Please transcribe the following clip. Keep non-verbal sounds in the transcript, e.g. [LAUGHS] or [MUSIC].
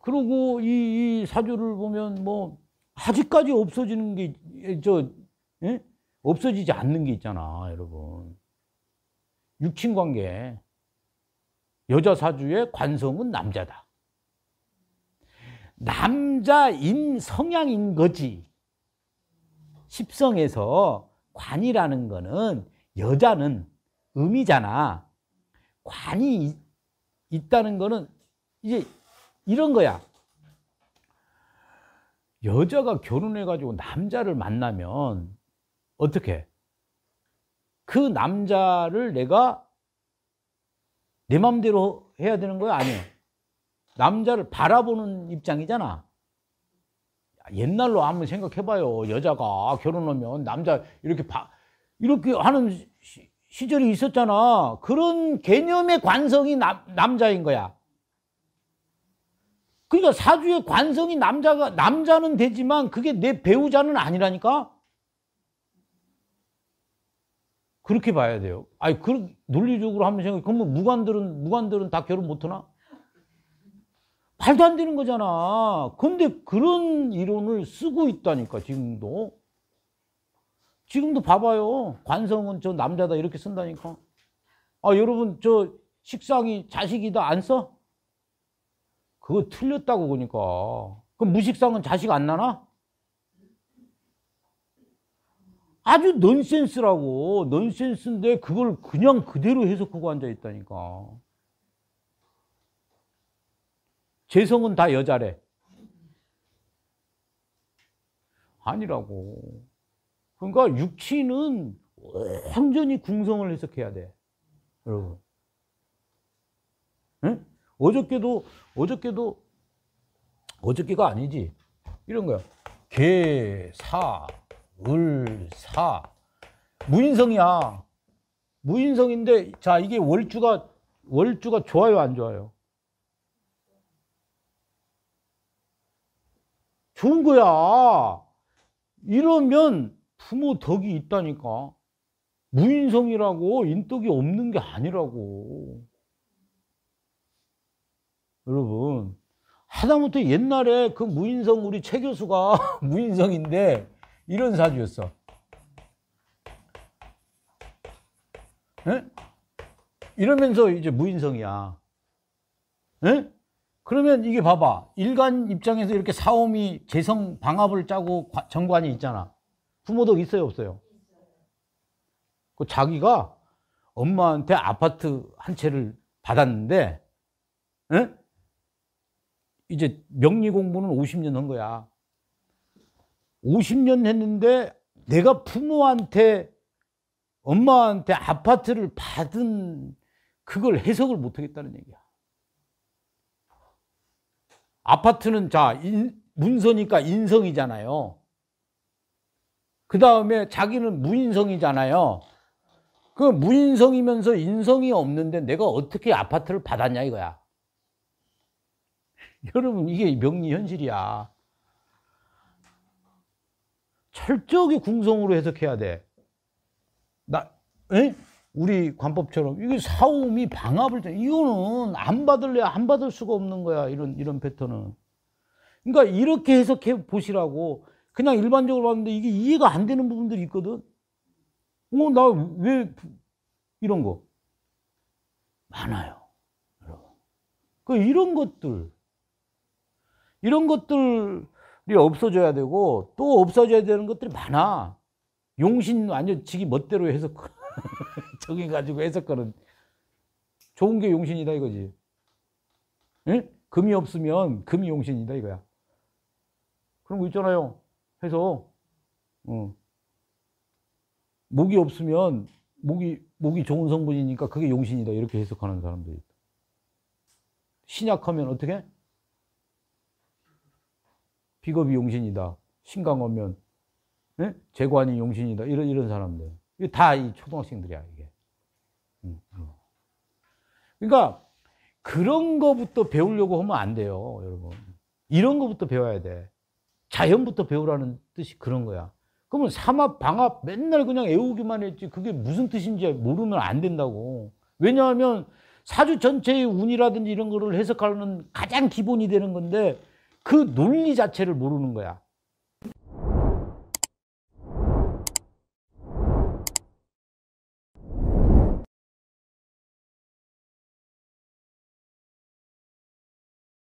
그리고 이, 이, 사주를 보면 뭐 아직까지 없어지는 게저 예, 예? 없어지지 않는 게 있잖아, 여러분. 육친 관계. 여자 사주의 관성은 남자다. 남자인 성향인 거지. 십성에서 관이라는 거는 여자는 음이잖아. 관이 있다는 거는 이제 이런 거야. 여자가 결혼해가지고 남자를 만나면 어떻게? 그 남자를 내가 내 마음대로 해야 되는 거야? 아니에요. 남자를 바라보는 입장이잖아. 옛날로 한번 생각해봐요. 여자가 결혼하면 남자 이렇게 바, 이렇게 하는 시, 시절이 있었잖아. 그런 개념의 관성이 남, 남자인 거야. 그러니까 사주의 관성이 남자가, 남자는 되지만 그게 내 배우자는 아니라니까? 그렇게 봐야 돼요. 아니, 그, 논리적으로 한번 생각해. 그러면 무관들은, 무관들은 다 결혼 못 하나? 말도 안 되는 거잖아. 근데 그런 이론을 쓰고 있다니까, 지금도. 지금도 봐봐요. 관성은 저 남자다 이렇게 쓴다니까. 아, 여러분, 저 식상이 자식이다 안 써? 그거 틀렸다고 그러니까. 그럼 무식상은 자식 안 나나? 아주 넌센스라고. 넌센스인데 그걸 그냥 그대로 해석하고 앉아 있다니까. 재성은 다 여자래. 아니라고. 그러니까 육신은 완전히 궁성을 해석해야 돼. 여러분. 응? 어저께도, 어저께도, 어저께가 아니지. 이런 거야. 개, 사, 을, 사. 무인성이야. 무인성인데, 자, 이게 월주가, 월주가 좋아요, 안 좋아요? 좋은 거야. 이러면 부모 덕이 있다니까. 무인성이라고 인덕이 없는 게 아니라고. 여러분, 하다못해 옛날에 그 무인성 우리 최 교수가 [LAUGHS] 무인성인데 이런 사주였어. 에? 이러면서 이제 무인성이야. 에? 그러면 이게 봐봐. 일간 입장에서 이렇게 사오미 재성 방합을 짜고 정관이 있잖아. 부모도 있어요, 없어요? 그 자기가 엄마한테 아파트 한 채를 받았는데, 에? 이제 명리 공부는 50년 한 거야. 50년 했는데 내가 부모한테 엄마한테 아파트를 받은 그걸 해석을 못 하겠다는 얘기야. 아파트는 자 인, 문서니까 인성이잖아요. 그 다음에 자기는 무인성이잖아요. 그 무인성이면서 인성이 없는데 내가 어떻게 아파트를 받았냐 이거야. [LAUGHS] 여러분 이게 명리 현실이야. 철저하게 궁성으로 해석해야 돼. 나, 에? 우리 관법처럼 이게 사움이 방합을 이거는 안 받을래 안 받을 수가 없는 거야 이런 이런 패턴은 그러니까 이렇게 해석해 보시라고 그냥 일반적으로 봤는데 이게 이해가 안 되는 부분들이 있거든 어 나 왜 이런 거 많아요 여러분 그 이런 것들 이런 것들이 없어져야 되고 또 없어져야 되는 것들이 많아 용신 완전 지기 멋대로 해서 저기 [LAUGHS] 가지고 해석하는 좋은 게 용신이다 이거지. 응? 금이 없으면 금이 용신이다 이거야. 그런 거 있잖아요. 해서 어. 목이 없으면 목이 목이 좋은 성분이니까 그게 용신이다 이렇게 해석하는 사람들이 있다. 신약하면 어떻게? 비겁이 용신이다. 신강하면 제 재관이 용신이다. 이런 이런 사람들. 이게 다이 초등학생들이야, 이게. 음, 음. 그러니까 그런 거부터 배우려고 하면 안 돼요, 여러분. 이런 거부터 배워야 돼. 자연부터 배우라는 뜻이 그런 거야. 그러면 삼합, 방합 맨날 그냥 애우기만 했지 그게 무슨 뜻인지 모르면 안 된다고. 왜냐하면 사주 전체의 운이라든지 이런 거를 해석하는 가장 기본이 되는 건데 그 논리 자체를 모르는 거야.